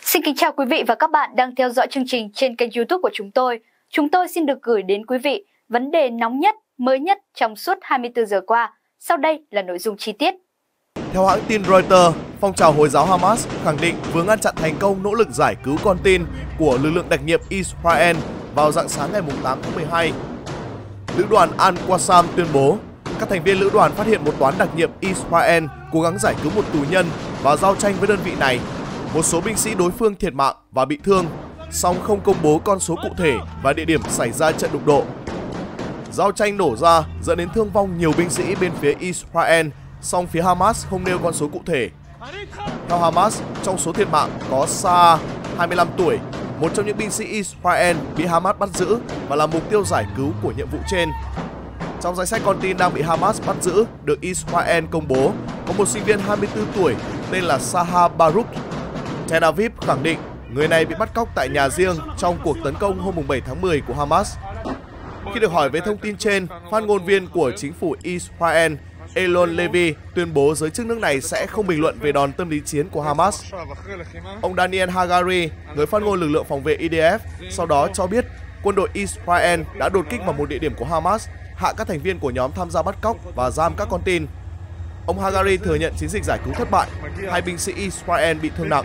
Xin kính chào quý vị và các bạn đang theo dõi chương trình trên kênh youtube của chúng tôi. Chúng tôi xin được gửi đến quý vị vấn đề nóng nhất, mới nhất trong suốt 24 giờ qua. Sau đây là nội dung chi tiết. Theo hãng tin Reuters, phong trào Hồi giáo Hamas khẳng định vừa ngăn chặn thành công nỗ lực giải cứu con tin của lực lượng đặc nhiệm Israel vào dạng sáng ngày 8 tháng 12. Lữ đoàn Al-Qassam tuyên bố các thành viên lữ đoàn phát hiện một toán đặc nhiệm Israel cố gắng giải cứu một tù nhân và giao tranh với đơn vị này. Một số binh sĩ đối phương thiệt mạng và bị thương, song không công bố con số cụ thể và địa điểm xảy ra trận đụng độ. Giao tranh nổ ra dẫn đến thương vong nhiều binh sĩ bên phía Israel, song phía Hamas không nêu con số cụ thể. Theo Hamas, trong số thiệt mạng có Sa, 25 tuổi, một trong những binh sĩ Israel bị Hamas bắt giữ và là mục tiêu giải cứu của nhiệm vụ trên. Trong danh sách con tin đang bị Hamas bắt giữ được Israel công bố, có một sinh viên 24 tuổi tên là Saha Baruch. Tel Aviv khẳng định người này bị bắt cóc tại nhà riêng trong cuộc tấn công hôm 7 tháng 10 của Hamas. Khi được hỏi về thông tin trên, phát ngôn viên của chính phủ Israel Elon Levy tuyên bố giới chức nước này sẽ không bình luận về đòn tâm lý chiến của Hamas. Ông Daniel Hagari, người phát ngôn lực lượng phòng vệ IDF, e sau đó cho biết quân đội Israel đã đột kích vào một địa điểm của Hamas hạ các thành viên của nhóm tham gia bắt cóc và giam các con tin. Ông Hagari thừa nhận chiến dịch giải cứu thất bại, hai binh sĩ Israel bị thương nặng.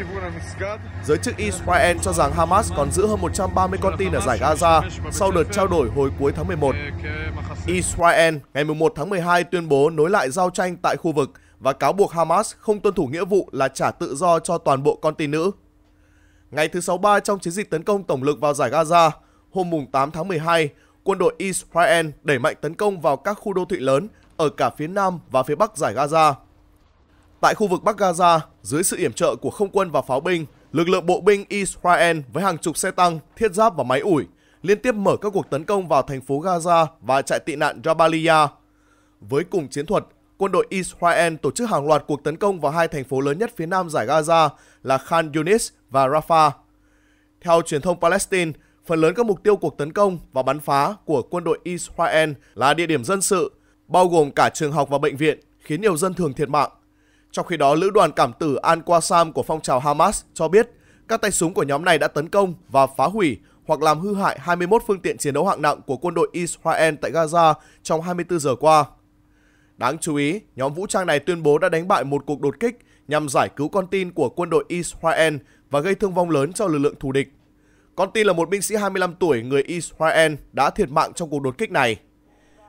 Giới chức Israel cho rằng Hamas còn giữ hơn 130 con tin ở giải Gaza sau đợt trao đổi hồi cuối tháng 11. Israel ngày 11 tháng 12 tuyên bố nối lại giao tranh tại khu vực và cáo buộc Hamas không tuân thủ nghĩa vụ là trả tự do cho toàn bộ con tin nữ. Ngày thứ 63 trong chiến dịch tấn công tổng lực vào giải Gaza, hôm 8 tháng 12, quân đội Israel đẩy mạnh tấn công vào các khu đô thị lớn ở cả phía Nam và phía Bắc giải Gaza. Tại khu vực Bắc Gaza, dưới sự yểm trợ của không quân và pháo binh, lực lượng bộ binh Israel với hàng chục xe tăng, thiết giáp và máy ủi liên tiếp mở các cuộc tấn công vào thành phố Gaza và trại tị nạn Jabalia. Với cùng chiến thuật, quân đội Israel tổ chức hàng loạt cuộc tấn công vào hai thành phố lớn nhất phía nam giải Gaza là Khan Yunis và Rafah. Theo truyền thông Palestine, phần lớn các mục tiêu cuộc tấn công và bắn phá của quân đội Israel là địa điểm dân sự, bao gồm cả trường học và bệnh viện, khiến nhiều dân thường thiệt mạng. Trong khi đó, lữ đoàn cảm tử Al-Qassam của phong trào Hamas cho biết các tay súng của nhóm này đã tấn công và phá hủy hoặc làm hư hại 21 phương tiện chiến đấu hạng nặng của quân đội Israel tại Gaza trong 24 giờ qua. Đáng chú ý, nhóm vũ trang này tuyên bố đã đánh bại một cuộc đột kích nhằm giải cứu con tin của quân đội Israel và gây thương vong lớn cho lực lượng thù địch. Con tin là một binh sĩ 25 tuổi người Israel đã thiệt mạng trong cuộc đột kích này.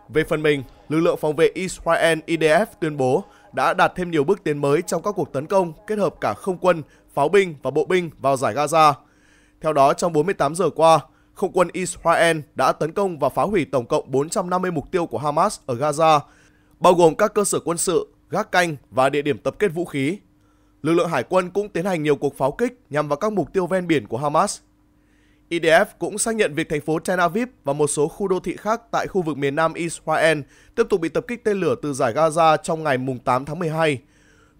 Về phần mình, lực lượng phòng vệ Israel IDF tuyên bố đã đạt thêm nhiều bước tiến mới trong các cuộc tấn công kết hợp cả không quân, pháo binh và bộ binh vào giải Gaza. Theo đó, trong 48 giờ qua, không quân Israel đã tấn công và phá hủy tổng cộng 450 mục tiêu của Hamas ở Gaza, bao gồm các cơ sở quân sự, gác canh và địa điểm tập kết vũ khí. Lực lượng hải quân cũng tiến hành nhiều cuộc pháo kích nhằm vào các mục tiêu ven biển của Hamas IDF cũng xác nhận việc thành phố Tel Aviv và một số khu đô thị khác tại khu vực miền nam Israel tiếp tục bị tập kích tên lửa từ giải Gaza trong ngày 8 tháng 12.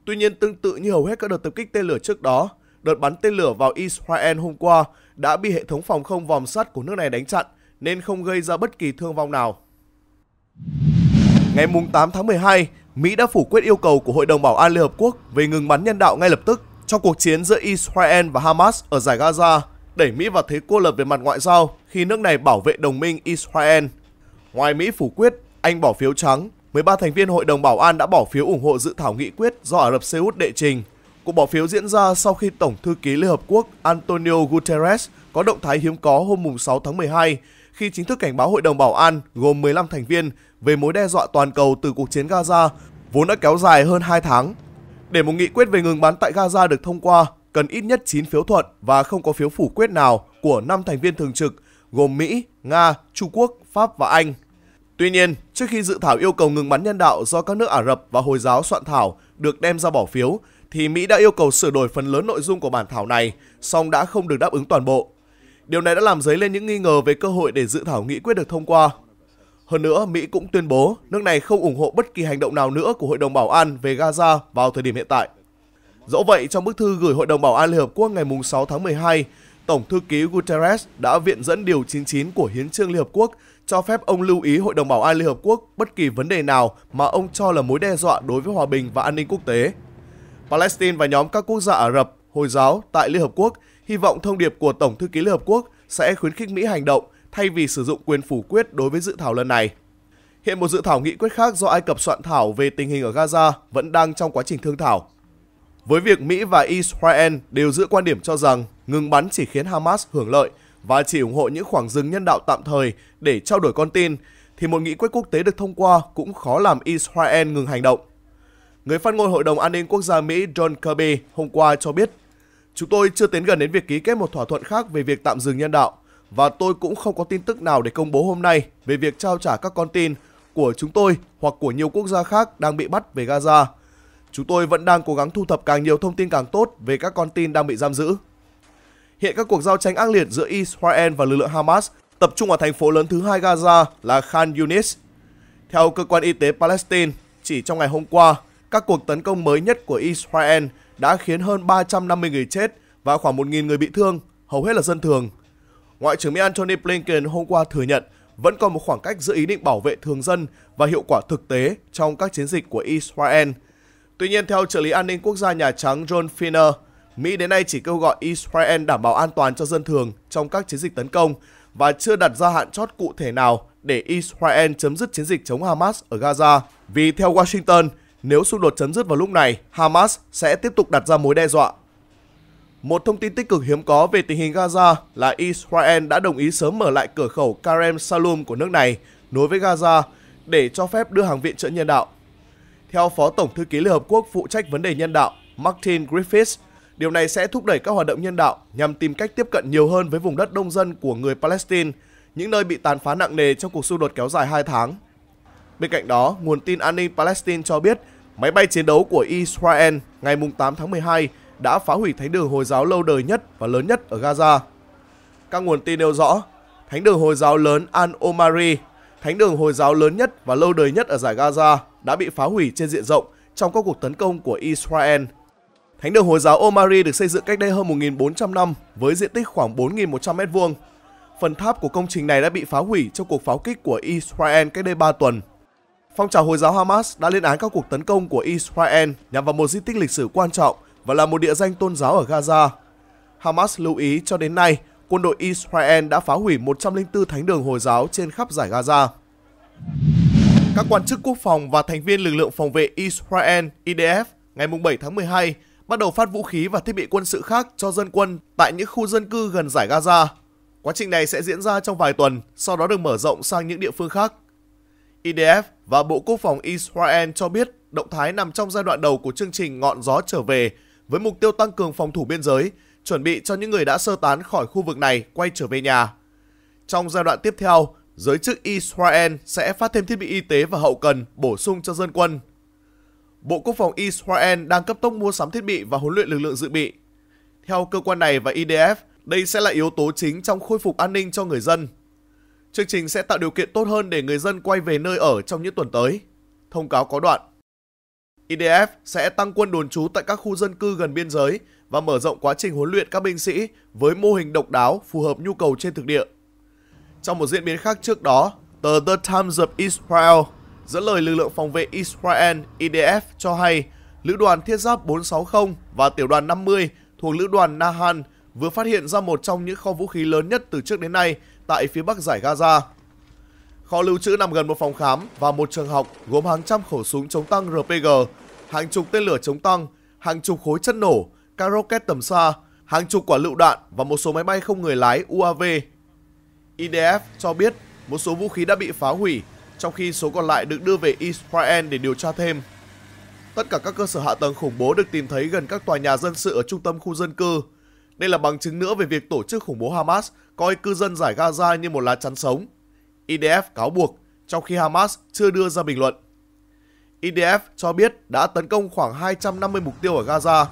Tuy nhiên, tương tự như hầu hết các đợt tập kích tên lửa trước đó, đợt bắn tên lửa vào Israel hôm qua đã bị hệ thống phòng không vòm sắt của nước này đánh chặn nên không gây ra bất kỳ thương vong nào. Ngày 8 tháng 12, Mỹ đã phủ quyết yêu cầu của Hội đồng Bảo an Liên Hợp Quốc về ngừng bắn nhân đạo ngay lập tức trong cuộc chiến giữa Israel và Hamas ở giải Gaza – đẩy Mỹ vào thế cô lập về mặt ngoại giao khi nước này bảo vệ đồng minh Israel. Ngoài Mỹ phủ quyết, Anh bỏ phiếu trắng, 13 thành viên Hội đồng Bảo an đã bỏ phiếu ủng hộ dự thảo nghị quyết do Ả Rập Xê Út đệ trình. Cuộc bỏ phiếu diễn ra sau khi Tổng thư ký Liên Hợp Quốc Antonio Guterres có động thái hiếm có hôm 6 tháng 12 khi chính thức cảnh báo Hội đồng Bảo an gồm 15 thành viên về mối đe dọa toàn cầu từ cuộc chiến Gaza vốn đã kéo dài hơn 2 tháng. Để một nghị quyết về ngừng bắn tại Gaza được thông qua, cần ít nhất 9 phiếu thuận và không có phiếu phủ quyết nào của 5 thành viên thường trực gồm Mỹ, Nga, Trung Quốc, Pháp và Anh. Tuy nhiên, trước khi dự thảo yêu cầu ngừng bắn nhân đạo do các nước Ả Rập và Hồi giáo soạn thảo được đem ra bỏ phiếu, thì Mỹ đã yêu cầu sửa đổi phần lớn nội dung của bản thảo này, song đã không được đáp ứng toàn bộ. Điều này đã làm dấy lên những nghi ngờ về cơ hội để dự thảo nghị quyết được thông qua. Hơn nữa, Mỹ cũng tuyên bố nước này không ủng hộ bất kỳ hành động nào nữa của Hội đồng Bảo an về Gaza vào thời điểm hiện tại. Dẫu vậy, trong bức thư gửi Hội đồng Bảo an Liên Hợp Quốc ngày 6 tháng 12, Tổng thư ký Guterres đã viện dẫn Điều 99 của Hiến trương Liên Hợp Quốc cho phép ông lưu ý Hội đồng Bảo an Liên Hợp Quốc bất kỳ vấn đề nào mà ông cho là mối đe dọa đối với hòa bình và an ninh quốc tế. Palestine và nhóm các quốc gia Ả Rập, Hồi giáo tại Liên Hợp Quốc hy vọng thông điệp của Tổng thư ký Liên Hợp Quốc sẽ khuyến khích Mỹ hành động thay vì sử dụng quyền phủ quyết đối với dự thảo lần này. Hiện một dự thảo nghị quyết khác do Ai Cập soạn thảo về tình hình ở Gaza vẫn đang trong quá trình thương thảo với việc Mỹ và Israel đều giữ quan điểm cho rằng ngừng bắn chỉ khiến Hamas hưởng lợi và chỉ ủng hộ những khoảng dừng nhân đạo tạm thời để trao đổi con tin, thì một nghị quyết quốc tế được thông qua cũng khó làm Israel ngừng hành động. Người phát ngôn Hội đồng An ninh Quốc gia Mỹ John Kirby hôm qua cho biết, Chúng tôi chưa tiến gần đến việc ký kết một thỏa thuận khác về việc tạm dừng nhân đạo và tôi cũng không có tin tức nào để công bố hôm nay về việc trao trả các con tin của chúng tôi hoặc của nhiều quốc gia khác đang bị bắt về Gaza Chúng tôi vẫn đang cố gắng thu thập càng nhiều thông tin càng tốt về các con tin đang bị giam giữ. Hiện các cuộc giao tranh ác liệt giữa Israel và lực lượng Hamas tập trung ở thành phố lớn thứ hai Gaza là Khan Yunis. Theo cơ quan y tế Palestine, chỉ trong ngày hôm qua, các cuộc tấn công mới nhất của Israel đã khiến hơn 350 người chết và khoảng 1.000 người bị thương, hầu hết là dân thường. Ngoại trưởng Mỹ Antony Blinken hôm qua thừa nhận vẫn còn một khoảng cách giữa ý định bảo vệ thường dân và hiệu quả thực tế trong các chiến dịch của Israel – Tuy nhiên, theo trợ lý an ninh quốc gia Nhà Trắng John Finner, Mỹ đến nay chỉ kêu gọi Israel đảm bảo an toàn cho dân thường trong các chiến dịch tấn công và chưa đặt ra hạn chót cụ thể nào để Israel chấm dứt chiến dịch chống Hamas ở Gaza. Vì theo Washington, nếu xung đột chấm dứt vào lúc này, Hamas sẽ tiếp tục đặt ra mối đe dọa. Một thông tin tích cực hiếm có về tình hình Gaza là Israel đã đồng ý sớm mở lại cửa khẩu Karem Salum của nước này nối với Gaza để cho phép đưa hàng viện trợ nhân đạo. Theo Phó Tổng Thư ký Liên Hợp Quốc phụ trách vấn đề nhân đạo Martin Griffiths, điều này sẽ thúc đẩy các hoạt động nhân đạo nhằm tìm cách tiếp cận nhiều hơn với vùng đất đông dân của người Palestine, những nơi bị tàn phá nặng nề trong cuộc xung đột kéo dài 2 tháng. Bên cạnh đó, nguồn tin an ninh Palestine cho biết máy bay chiến đấu của Israel ngày 8 tháng 12 đã phá hủy thánh đường Hồi giáo lâu đời nhất và lớn nhất ở Gaza. Các nguồn tin nêu rõ, thánh đường Hồi giáo lớn Al-Omari, thánh đường Hồi giáo lớn nhất và lâu đời nhất ở giải Gaza, đã bị phá hủy trên diện rộng trong các cuộc tấn công của Israel. Thánh đường Hồi giáo Omari được xây dựng cách đây hơn 1.400 năm với diện tích khoảng 4.100 m2. Phần tháp của công trình này đã bị phá hủy trong cuộc pháo kích của Israel cách đây 3 tuần. Phong trào Hồi giáo Hamas đã lên án các cuộc tấn công của Israel nhằm vào một di tích lịch sử quan trọng và là một địa danh tôn giáo ở Gaza. Hamas lưu ý cho đến nay, quân đội Israel đã phá hủy 104 thánh đường Hồi giáo trên khắp giải Gaza. Các quan chức quốc phòng và thành viên lực lượng phòng vệ Israel IDF ngày 7 tháng 12 bắt đầu phát vũ khí và thiết bị quân sự khác cho dân quân tại những khu dân cư gần giải Gaza. Quá trình này sẽ diễn ra trong vài tuần, sau đó được mở rộng sang những địa phương khác. IDF và Bộ Quốc phòng Israel cho biết động thái nằm trong giai đoạn đầu của chương trình Ngọn gió trở về với mục tiêu tăng cường phòng thủ biên giới, chuẩn bị cho những người đã sơ tán khỏi khu vực này quay trở về nhà. Trong giai đoạn tiếp theo, giới chức Israel sẽ phát thêm thiết bị y tế và hậu cần bổ sung cho dân quân. Bộ Quốc phòng Israel đang cấp tốc mua sắm thiết bị và huấn luyện lực lượng dự bị. Theo cơ quan này và IDF, e đây sẽ là yếu tố chính trong khôi phục an ninh cho người dân. Chương trình sẽ tạo điều kiện tốt hơn để người dân quay về nơi ở trong những tuần tới. Thông cáo có đoạn. IDF e sẽ tăng quân đồn trú tại các khu dân cư gần biên giới và mở rộng quá trình huấn luyện các binh sĩ với mô hình độc đáo phù hợp nhu cầu trên thực địa. Trong một diễn biến khác trước đó, tờ The Times of Israel dẫn lời lực lượng phòng vệ Israel IDF cho hay lữ đoàn thiết giáp 460 và tiểu đoàn 50 thuộc lữ đoàn Nahan vừa phát hiện ra một trong những kho vũ khí lớn nhất từ trước đến nay tại phía bắc giải Gaza. Kho lưu trữ nằm gần một phòng khám và một trường học gồm hàng trăm khẩu súng chống tăng RPG, hàng chục tên lửa chống tăng, hàng chục khối chất nổ, các rocket tầm xa, hàng chục quả lựu đạn và một số máy bay không người lái UAV IDF cho biết một số vũ khí đã bị phá hủy, trong khi số còn lại được đưa về Israel để điều tra thêm. Tất cả các cơ sở hạ tầng khủng bố được tìm thấy gần các tòa nhà dân sự ở trung tâm khu dân cư. Đây là bằng chứng nữa về việc tổ chức khủng bố Hamas coi cư dân giải Gaza như một lá chắn sống. IDF cáo buộc, trong khi Hamas chưa đưa ra bình luận. IDF cho biết đã tấn công khoảng 250 mục tiêu ở Gaza.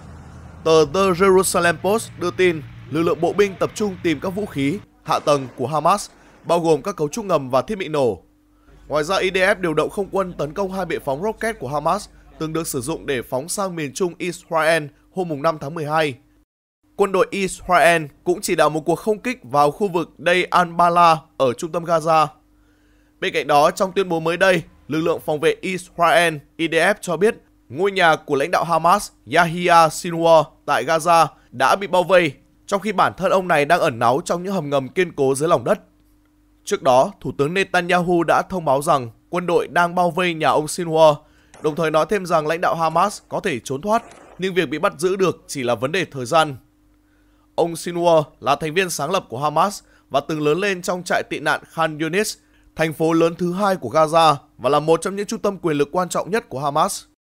Tờ The Jerusalem Post đưa tin lực lượng bộ binh tập trung tìm các vũ khí hạ tầng của Hamas, bao gồm các cấu trúc ngầm và thiết bị nổ. Ngoài ra, IDF điều động không quân tấn công hai bệ phóng rocket của Hamas từng được sử dụng để phóng sang miền trung Israel hôm 5 tháng 12. Quân đội Israel cũng chỉ đạo một cuộc không kích vào khu vực Day al-Bala ở trung tâm Gaza. Bên cạnh đó, trong tuyên bố mới đây, lực lượng phòng vệ Israel IDF cho biết ngôi nhà của lãnh đạo Hamas Yahya Sinwar tại Gaza đã bị bao vây trong khi bản thân ông này đang ẩn náu trong những hầm ngầm kiên cố dưới lòng đất. Trước đó, Thủ tướng Netanyahu đã thông báo rằng quân đội đang bao vây nhà ông Sinwar, đồng thời nói thêm rằng lãnh đạo Hamas có thể trốn thoát, nhưng việc bị bắt giữ được chỉ là vấn đề thời gian. Ông Sinwar là thành viên sáng lập của Hamas và từng lớn lên trong trại tị nạn Khan Yunis, thành phố lớn thứ hai của Gaza và là một trong những trung tâm quyền lực quan trọng nhất của Hamas.